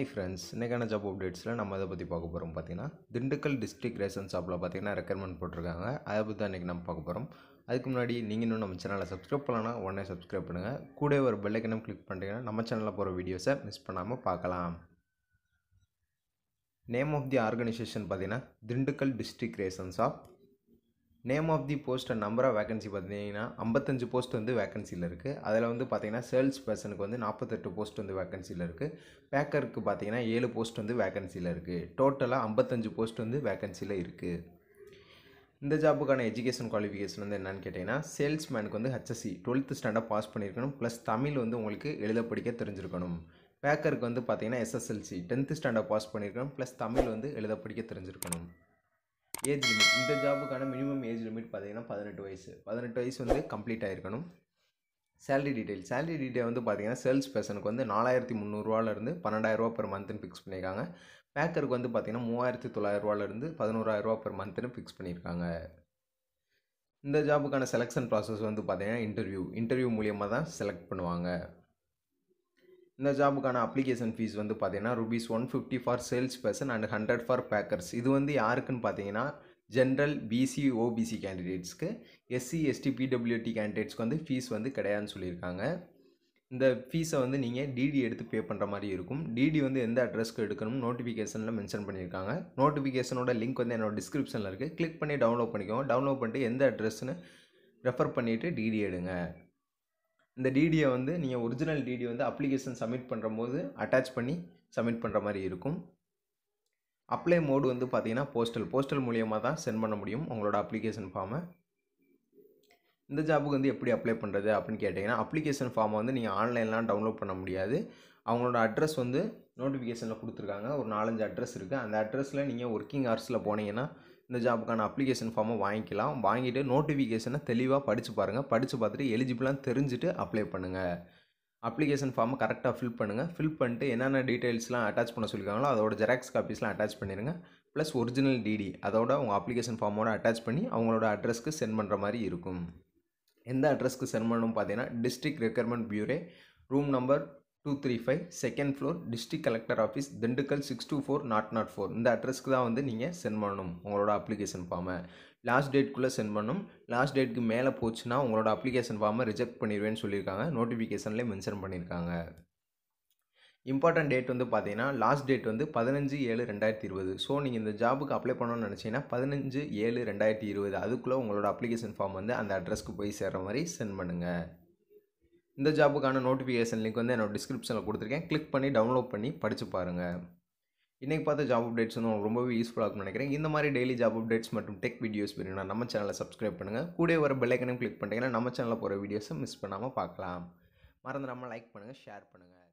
high friends இன்றைக்கான job அப்டேட்ஸில் நம்ம அதை பற்றி பார்க்க போகிறோம் பார்த்தீங்கன்னா திண்டுக்கல் டிஸ்ட்ரிக்ட் ரேஷன் ஷாப்பில் பார்த்தீங்கன்னா ரெக்கமெண்ட் போட்டிருக்காங்க அதை பற்றி தான் இன்றைக்கி நம்ம பார்க்க போகிறோம் அதுக்கு முன்னாடி நீங்கள் இன்னும் நம்ம சேனலை சப்ஸ்கிரைப் பண்ணலன்னா உடனே சப்ஸ்கிரைப் பண்ணுங்கள் கூட ஒரு பெல்லைக்கனம் கிளிக் பண்ணிட்டீங்கன்னா நம்ம சேனலில் போகிற வீடியோஸை மிஸ் பண்ணாமல் பார்க்கலாம் நேம் ஆஃப் தி ஆர்கனைசேஷன் பார்த்தீங்கன்னா Dindigul district ration shop name of the post and number of vacancy பார்த்தீங்கன்னா ஐம்பத்தஞ்சு போஸ்ட் வந்து வேகன்சியில் இருக்குது அதில் வந்து பார்த்திங்கன்னா சேல்ஸ் பர்சனுக்கு வந்து நாற்பத்தெட்டு போஸ்ட் வந்து வேகன்சியில் இருக்குது பேக்கருக்கு பார்த்திங்கன்னா ஏழு போஸ்ட் வந்து வேகன்சியில் இருக்குது டோட்டலாக ஐம்பத்தஞ்சு போஸ்ட் வந்து வேகன்சியில் இருக்குது இந்த ஜாப்புக்கான எஜுகேஷன் குவாலிஃபிகேஷன் வந்து என்னென்னு கேட்டிங்கன்னா சேல்ஸ்மேனுக்கு வந்து ஹெச்எஸ்சி டுவெல்த்து ஸ்டாண்டர்ட் பாஸ் பண்ணியிருக்கணும் ப்ளஸ் தமிழ் வந்து உங்களுக்கு எழுத படிக்க தெரிஞ்சிருக்கணும் பேக்கருக்கு வந்து பார்த்திங்கன்னா எஸ்எஸ்எல்சி டென்த்து ஸ்டாண்டர்ட் பாஸ் பண்ணியிருக்கணும் ப்ளஸ் தமிழ் வந்து எழுத படிக்க தெரிஞ்சிருக்கணும் ஏஜ் லிமிட் இந்த ஜாபுக்கான மினிமம் ஏஜ் லிமிட் பார்த்தீங்கன்னா பதினெட்டு வயசு பதினெட்டு வயசு வந்து கம்ப்ளீட் ஆகிருக்கணும் சேலரி டீட்டெயில் சேலரி டீட்டெயில் வந்து பார்த்தீங்கன்னா சேல்ஸ் பர்சனுக்கு வந்து நாலாயிரத்தி முந்நூறுரூவாலேருந்து பன்னெண்டாயிரரூவா பெர் மந்த்னு ஃபிக்ஸ் பண்ணியிருக்காங்க பேக்கருக்கு வந்து பார்த்தீங்கன்னா மூவாயிரத்தி தொள்ளாயிரரூவாலேருந்து பதினோராயிரரூவா பெர் மந்த்னு ஃபிக்ஸ் பண்ணியிருக்காங்க இந்த ஜாபுக்கான செலெக்ஷன் ப்ராசஸ் வந்து பார்த்தீங்கன்னா இன்டர்வியூ இன்டர்வியூ மூலியமாக தான் செலக்ட் பண்ணுவாங்க இந்த ஜாபுக்கான அப்ளிகேஷன் ஃபீஸ் வந்து பார்த்தீங்கன்னா rupees one fifty for sales person and hundred for packers இது வந்து யாருக்குன்னு பார்த்தீங்கன்னா ஜென்ரல் பிசி ஓபிசி கேண்டிடேட்ஸ்க்கு எஸ்சி எஸ்டி பிடபிள்யூடி கேண்டிடேட்ஸ்க்கு வந்து ஃபீஸ் வந்து கிடையாதுன்னு சொல்லியிருக்காங்க இந்த ஃபீஸை வந்து நீங்கள் டிடி எடுத்து பே பண்ணுற மாதிரி இருக்கும் டிடி வந்து எந்த அட்ரஸ்க்கு எடுக்கணும் நோட்டிஃபிகேஷனில் மென்ஷன் பண்ணியிருக்காங்க நோட்டிஃபிகேஷனோட லிங்க் வந்து என்னோட டிஸ்கிரிப்ஷனில் இருக்குது கிளிக் பண்ணி டவுன்லோட் பண்ணிக்கோங்க டவுன்லோட் பண்ணிட்டு எந்த அட்ரஸ்ன்னு ரெஃபர் பண்ணிவிட்டு டிடி எடுங்க இந்த டிடியை வந்து நீங்கள் ஒரிஜினல் டிடி வந்து அப்ளிகேஷன் சப்மிட் பண்ணுற போது அட்டாச் பண்ணி சப்மிட் பண்ணுற மாதிரி இருக்கும் அப்ளை மோடு வந்து பார்த்திங்கன்னா போஸ்டல் போஸ்டல் மூலியமாக தான் சென்ட் பண்ண முடியும் உங்களோட அப்ளிகேஷன் ஃபார்மை இந்த ஜாபுக்கு வந்து எப்படி அப்ளை பண்ணுறது அப்படின்னு கேட்டிங்கன்னா அப்ளிகேஷன் ஃபார்மை வந்து நீங்கள் ஆன்லைன்லாம் டவுன்லோட் பண்ண முடியாது அவங்களோட அட்ரஸ் வந்து நோட்டிஃபிகேஷனில் கொடுத்துருக்காங்க ஒரு நாலஞ்சு அட்ரஸ் இருக்குது அந்த அட்ரஸில் நீங்கள் ஒர்க்கிங் ஹவர்ஸில் போனீங்கன்னா இந்த ஜாபுக்கான அப்ளிகேஷன் ஃபார்மை வாங்கிக்கலாம் வாங்கிட்டு நோட்டிஃபிகேஷனை தெளிவாக படித்து பாருங்கள் படித்து பார்த்துட்டு எலிஜிபிளாக தெரிஞ்சுட்டு அப்ளை பண்ணுங்கள் அப்ளிகேஷன் ஃபார்மை கரெக்டாக ஃபில் பண்ணுங்கள் ஃபில் பண்ணிட்டு என்னென்ன டீட்டெயில்ஸ்லாம் அட்டாச் பண்ண சொல்லியிருக்காங்களோ அதோட ஜெராக்ஸ் காப்பீஸ்லாம் அட்டாச் பண்ணிடுங்க ப்ளஸ் ஒரிஜினல் டிடி அதோட உங்கள் அப்ளிகேஷன் ஃபார்மோட அட்டாச் பண்ணி அவங்களோட அட்ரஸ்க்கு சென்ட் பண்ணுற மாதிரி இருக்கும் எந்த அட்ரஸ்க்கு சென்ட் பண்ணணும் பார்த்தீங்கன்னா district recruitment bureau room number two three five second floor district collector office Dindigul six two four nought nought four இந்த அட்ரஸ்க்கு தான் வந்து நீங்கள் சென்ட் பண்ணணும் உங்களோட அப்ளிகேஷன் ஃபார்மை லாஸ்ட் டேட்குள்ளே சென்ட் பண்ணணும் லாஸ்ட் டேட்டுக்கு மேலே போச்சுன்னா உங்களோட அப்ளிகேஷன் ஃபார்மை ரிஜெக்ட் பண்ணிடுவேன்னு சொல்லியிருக்காங்க நோட்டிஃபிகேஷன்லேயே மென்ஷன் பண்ணியிருக்காங்க இம்பார்ட்டன்ட் டேட் வந்து பார்த்தீங்கன்னா லாஸ்ட் டேட் வந்து பதினஞ்சு ஏழு ரெண்டாயிரத்தி இருபது ஸோ நீங்கள் இந்த ஜாபுக்கு அப்ளை பண்ணணும்னு நினச்சிங்கன்னா பதினஞ்சு ஏழு ரெண்டாயிரத்தி இருபது அதுக்குள்ளே உங்களோட அப்ளிகேஷன் ஃபார்ம் வந்து அந்த அட்ரஸ்க்கு போய் சேர்கிற மாதிரி சென்ட் பண்ணுங்கள் இந்த ஜாபுக்கான நோட்டிஃபிகேஷன் லிங்க் வந்து என்னோட டிஸ்கிரிப்ஷனில் கொடுத்துருக்கேன் கிளிக் பண்ணி டவுன்லோட் பண்ணி படித்து பாருங்கள் இன்றைக்கி பார்த்த ஜாப் அப்டேட்ஸ் வந்து உங்களுக்கு ரொம்பவே யூஸ்ஃபுல்லாக இருக்கும்னு நினைக்கிறேன் இந்த மாதிரி டெய்லி ஜாப் அப்டேட்ஸ் மற்றும் டெக் வீடியோஸ் வேணும்னா நம்ம சேனலை சப்ஸ்கிரைப் பண்ணுங்கள் கூட வர பெல்லைக்கனையும் கிளிக் பண்ணிட்டீங்கன்னா நம்ம சேனலில் போகிற வீடியோஸை மிஸ் பண்ணாமல் பார்க்கலாம் மறந்து நம்ம லைக் பண்ணுங்கள் ஷேர் பண்ணுங்கள்